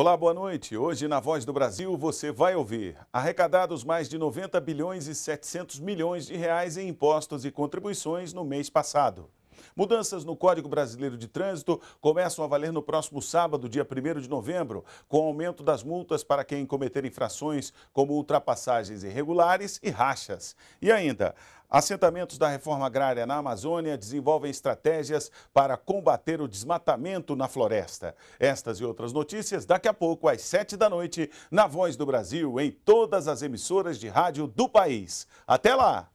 Olá, boa noite. Hoje na Voz do Brasil você vai ouvir arrecadados mais de 90 bilhões e 700 milhões de reais em impostos e contribuições no mês passado. Mudanças no Código Brasileiro de Trânsito começam a valer no próximo sábado, dia 1 de novembro, com aumento das multas para quem cometer infrações como ultrapassagens irregulares e rachas. E ainda, Assentamentos da reforma agrária na Amazônia desenvolvem estratégias para combater o desmatamento na floresta. Estas e outras notícias daqui a pouco, às sete da noite, na Voz do Brasil, em todas as emissoras de rádio do país. Até lá!